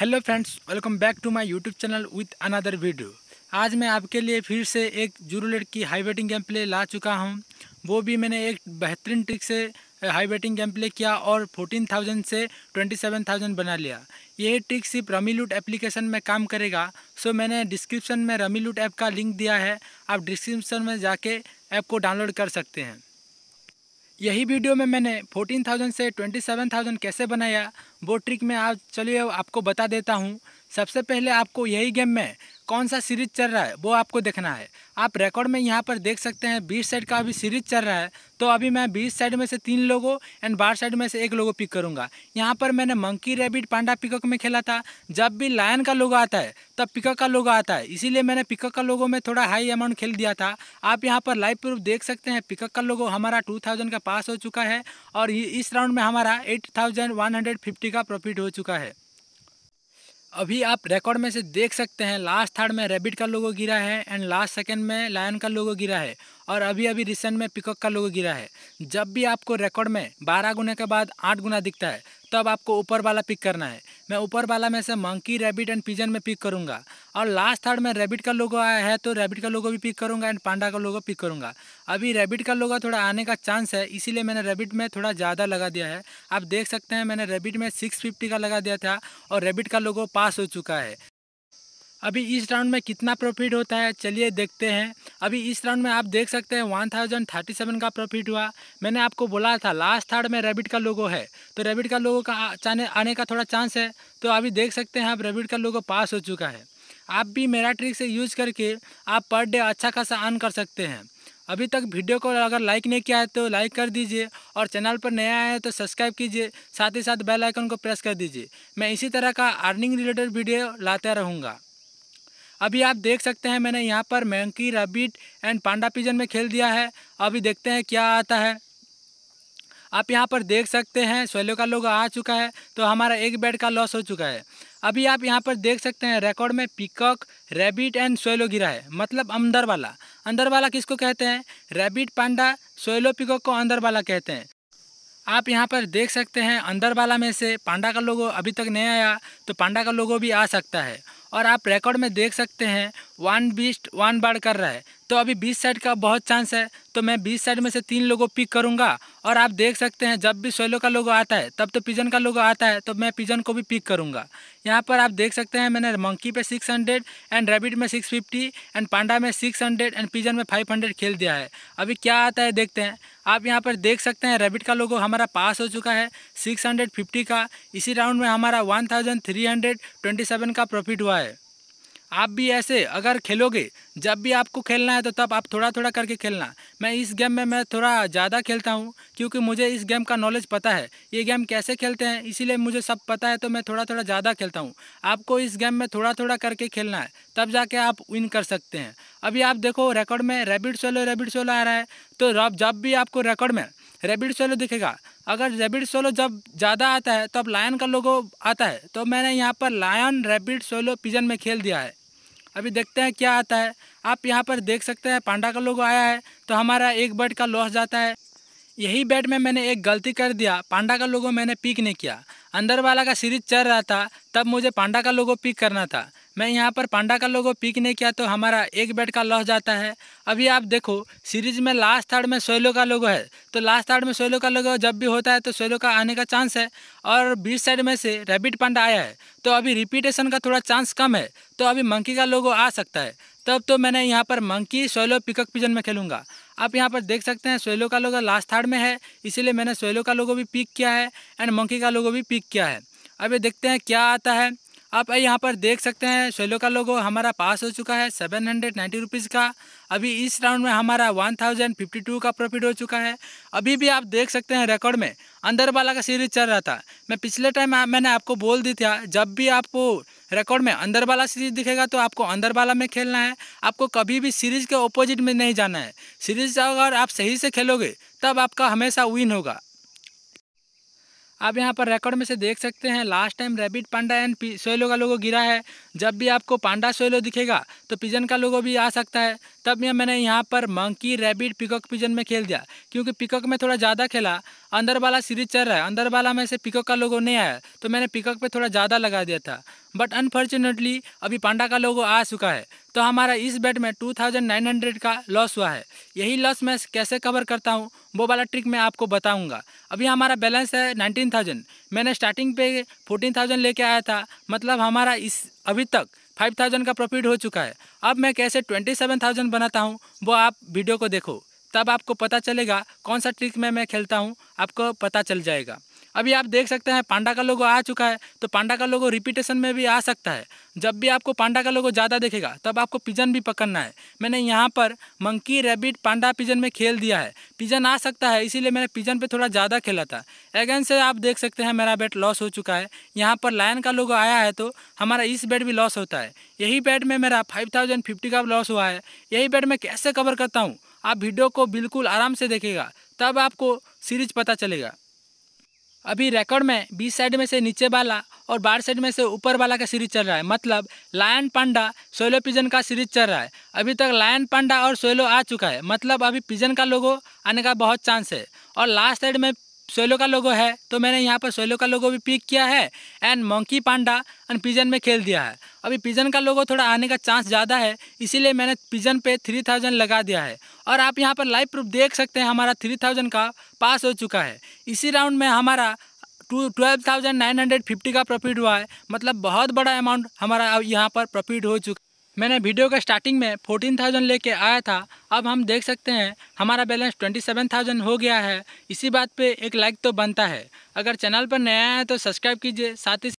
hello friends welcome back to my YouTube channel with another video आज मैं आपके लिए फिर से एक जूरूलेट की हाई बैटिंग गेम प्ले ला चुका हूं वो भी मैंने एक बेहतरीन ट्रिक से हाई बैटिंग गेम प्ले किया और 14,000 से 27,000 बना लिया ये ट्रिक सिर्फ रमी लूट एप्लीकेशन में काम करेगा सो मैंने डिस्क्रिप्शन में रमी लूट ऐप का लिंक दिया है आप डिस्क्रिप्शन में जाके ऐप को डाउनलोड कर सकते हैं यही वीडियो में मैंने 14,000 से 27,000 कैसे बनाया वो ट्रिक मैं आज चलिए आपको बता देता हूँ सबसे पहले आपको यही गेम में कौन सा सीरीज चल रहा है वो आपको देखना है आप रिकॉर्ड में यहाँ पर देख सकते हैं बीस साइड का अभी सीरीज चल रहा है तो अभी मैं बीस साइड में से तीन लोगों एंड बारह साइड में से एक लोगों पिक करूँगा यहाँ पर मैंने मंकी रेबिट पांडा पिकअप में खेला था जब भी लायन का लोगो आता है तब पिकअप का लोगो आता है इसीलिए मैंने पिकअप का लोगों में थोड़ा हाई अमाउंट खेल दिया था आप यहाँ पर लाइव प्रूफ देख सकते हैं पिकअप का लोगो हमारा टू थाउजेंड का पास हो चुका है और इस राउंड में हमारा eight thousand one hundred fifty का प्रॉफिट हो चुका है अभी आप रिकॉर्ड में से देख सकते हैं लास्ट थर्ड में रेबिट का लोगो गिरा है एंड लास्ट सेकंड में लायन का लोगो गिरा है और अभी अभी रिसेंट में पिकअप का लोगो गिरा है जब भी आपको रिकॉर्ड में बारह गुना के बाद आठ गुना दिखता है तब आपको ऊपर वाला पिक करना है मैं ऊपर वाला में से मंकी रैबिट एंड पिजन में पिक करूँगा और लास्ट थर्ड में रैबिट का लोगो आया है तो रैबिट का लोगो भी पिक करूंगा एंड पांडा का लोगो पिक करूँगा अभी रैबिट का लोगो थोड़ा आने का चांस है इसीलिए मैंने रैबिट में थोड़ा ज़्यादा लगा दिया है आप देख सकते हैं मैंने रैबिट में सिक्स फिफ्टी का लगा दिया था और रैबिट का लोगो पास हो चुका है अभी इस राउंड में कितना प्रॉफिट होता है चलिए देखते हैं अभी इस राउंड में आप देख सकते हैं वन थाउजेंड थर्टी सेवन का प्रॉफिट हुआ मैंने आपको बोला था लास्ट थर्ड में रेबिट का लोगो है तो रेबिट का लोगो का चाने आने का थोड़ा चांस है तो अभी देख सकते हैं आप रेबिट का लोगो पास हो चुका है आप भी मेरा ट्रिक से यूज करके आप पर डे अच्छा खासा अर्न कर सकते हैं अभी तक वीडियो को अगर लाइक नहीं किया है तो लाइक कर दीजिए और चैनल पर नया आया है तो सब्सक्राइब कीजिए साथ ही साथ बेल आइकन को प्रेस कर दीजिए मैं इसी तरह का अर्निंग रिलेटेड वीडियो लाता रहूँगा अभी आप देख सकते हैं मैंने यहाँ पर monkey rabbit and panda pigeon में खेल दिया है अभी देखते हैं क्या आता है आप यहाँ पर देख सकते हैं सोलो का लोग आ चुका है तो हमारा एक बेड का लॉस हो चुका है अभी आप यहाँ पर देख सकते हैं रिकॉर्ड में पिकॉक रैबिट एंड सोयलो गिरा है मतलब अंदर वाला अंदर वाला किसको कहते हैं रैबिट पांडा सोयलो पिकॉक को अंदर वाला कहते हैं आप यहाँ पर देख सकते हैं अंदर वाला में से पांडा का लोगो अभी तक नहीं आया तो पांडा का लोगो भी आ सकता है और आप रिकॉर्ड में देख सकते हैं वन बीस्ट वन बार कर रहा है तो अभी बीस साइड का बहुत चांस है तो मैं बीस साइड में से तीन लोगों पिक करूंगा और आप देख सकते हैं जब भी सोलो का लोगो आता है तब तो पिजन का लोगो आता है तो मैं पिजन को भी पिक करूंगा यहाँ पर आप देख सकते हैं मैंने मंकी पे सिक्स हंड्रेड एंड रेबिड में सिक्स फिफ्टी एंड पांडा में सिक्स हंड्रेड एंड पिजन में फाइव हंड्रेड खेल दिया है अभी क्या आता है देखते हैं आप यहाँ पर देख सकते हैं रेबिड का लोगो हमारा पास हो चुका है सिक्स हंड्रेड फिफ्टी का इसी राउंड में हमारा one thousand three hundred twenty seven का प्रॉफिट हुआ है आप भी ऐसे अगर खेलोगे जब भी आपको खेलना है तो तब आप थोड़ा थोड़ा करके खेलना मैं इस गेम में मैं थोड़ा ज़्यादा खेलता हूँ क्योंकि मुझे इस गेम का नॉलेज पता है ये गेम कैसे खेलते हैं इसीलिए मुझे सब पता है तो मैं थोड़ा थोड़ा ज़्यादा खेलता हूँ आपको इस गेम में थोड़ा थोड़ा करके खेलना है तब जाके आप विन कर सकते हैं अभी आप देखो रिकॉर्ड में रेबिड सोलो रेबिड सोलो आ रहा है तो जब भी आपको रिकॉर्ड में रेबिड सोलो दिखेगा अगर रेबिड सोलो जब ज़्यादा आता है तो अब लायन का लोगो आता है तो मैंने यहाँ पर लायन रेबिड सोलो पिजन में खेल दिया है अभी देखते हैं क्या आता है आप यहाँ पर देख सकते हैं पांडा का लोगो आया है तो हमारा एक बैट का लॉस जाता है यही बैट में मैंने एक गलती कर दिया पांडा का लोगों मैंने पिक नहीं किया अंदर वाला का सीरीज चल रहा था तब मुझे पांडा का लोगों पिक करना था मैं यहाँ पर पांडा का लोगों पिक नहीं किया तो हमारा एक बेड का लॉस जाता है अभी आप देखो सीरीज में लास्ट थर्ड में सोलो का लोगो है तो लास्ट थर्ड में सोलो का लोगो जब भी होता है तो सोलो का आने का चांस है और बीच साइड में से रैबिट पांडा आया है तो अभी रिपीटेशन का थोड़ा चांस कम है तो अभी मंकी का लोगो आ सकता है तब तो मैंने यहाँ पर मंकी सोलो पिकअप पिजन में खेलूँगा आप यहाँ पर देख सकते हैं सोलो का लोगो लास्ट थर्ड में है इसीलिए मैंने सोलो का लोगो भी पिक किया है एंड मंकी का लोगो भी पिक किया है अभी देखते हैं क्या आता है आप यहाँ पर देख सकते हैं सोलो का लोगो हमारा पास हो चुका है सेवन हंड्रेड नाइन्टी रुपीज़ का अभी इस राउंड में हमारा वन थाउजेंड फिफ्टी टू का प्रॉफिट हो चुका है अभी भी आप देख सकते हैं रिकॉर्ड में अंदर वाला का सीरीज चल रहा था मैं पिछले टाइम मैंने आपको बोल दी था जब भी आपको रिकॉर्ड में अंदर वाला सीरीज दिखेगा तो आपको अंदर वाला में खेलना है आपको कभी भी सीरीज के ओपोजिट में नहीं जाना है सीरीज अगर आप सही से खेलोगे तब आपका हमेशा विन होगा आप यहाँ पर रिकॉर्ड में से देख सकते हैं last time rabbit panda and solo का लोगो गिरा है जब भी आपको पांडा सोयलो दिखेगा तो पिजन का लोगो भी आ सकता है तब यह मैंने यहाँ पर मंकी रैबिट पिकॉक पिजन में खेल दिया क्योंकि पिकॉक में थोड़ा ज़्यादा खेला अंदर वाला सीरीज चल रहा है अंदर वाला में से पिकॉक का लोगो नहीं आया तो मैंने पिकॉक पर थोड़ा ज़्यादा लगा दिया था बट अनफॉर्चुनेटली अभी पांडा का लोगो आ चुका है तो हमारा इस बेट में 2900 का लॉस हुआ है यही लॉस मैं कैसे कवर करता हूँ वो वाला ट्रिक मैं आपको बताऊँगा अभी हमारा बैलेंस है 19,000 मैंने स्टार्टिंग पे 14,000 लेके आया था मतलब हमारा इस अभी तक 5,000 का प्रॉफिट हो चुका है अब मैं कैसे 27,000 बनाता हूँ वो आप वीडियो को देखो तब आपको पता चलेगा कौन सा ट्रिक में मैं खेलता हूँ आपको पता चल जाएगा अभी आप देख सकते हैं पांडा का लोगो आ चुका है तो पांडा का लोगो रिपीटेशन में भी आ सकता है जब भी आपको पांडा का लोगो ज़्यादा देखेगा तब आपको पिजन भी पकड़ना है मैंने यहाँ पर मंकी रैबिट पांडा पिजन में खेल दिया है पिजन आ सकता है इसीलिए मैंने पिजन पे थोड़ा ज़्यादा खेला था अगेन से आप देख सकते हैं मेरा बैट लॉस हो चुका है यहाँ पर लायन का लोगो आया है तो हमारा इस बैट भी लॉस होता है यही बैट में मेरा फाइव थाउजेंड फिफ्टी का लॉस हुआ है यही बैट मैं कैसे कवर करता हूँ आप वीडियो को बिल्कुल आराम से देखेगा तब आपको सीरीज पता चलेगा अभी रिकॉर्ड में बीस साइड में से नीचे वाला और बार साइड में से ऊपर वाला का सीरीज चल रहा है मतलब लायन पांडा सोलो पिजन का सीरीज चल रहा है अभी तक लायन पांडा और सोलो आ चुका है मतलब अभी पिजन का लोगो आने का बहुत चांस है और लास्ट साइड में सोलो का लोगो है तो मैंने यहाँ पर सोलो का लोगो भी पिक किया है and monkey panda and pigeon में खेल दिया है अभी पिजन का लोगों थोड़ा आने का चांस ज़्यादा है इसीलिए मैंने पिजन पे थ्री थाउजेंड लगा दिया है और आप यहाँ पर लाइव प्रूफ देख सकते हैं हमारा थ्री थाउजेंड का पास हो चुका है इसी राउंड में हमारा two twelve thousand nine hundred fifty का प्रॉफिट हुआ है मतलब बहुत बड़ा अमाउंट हमारा अब यहाँ पर प्रॉफिट हो चुका मैंने वीडियो का स्टार्टिंग में फोर्टीन थाउजेंड लेके आया था अब हम देख सकते हैं हमारा बैलेंस ट्वेंटी सेवन थाउजेंड हो गया है इसी बात पे एक लाइक तो बनता है अगर चैनल पर नया है तो सब्सक्राइब कीजिए साथ ही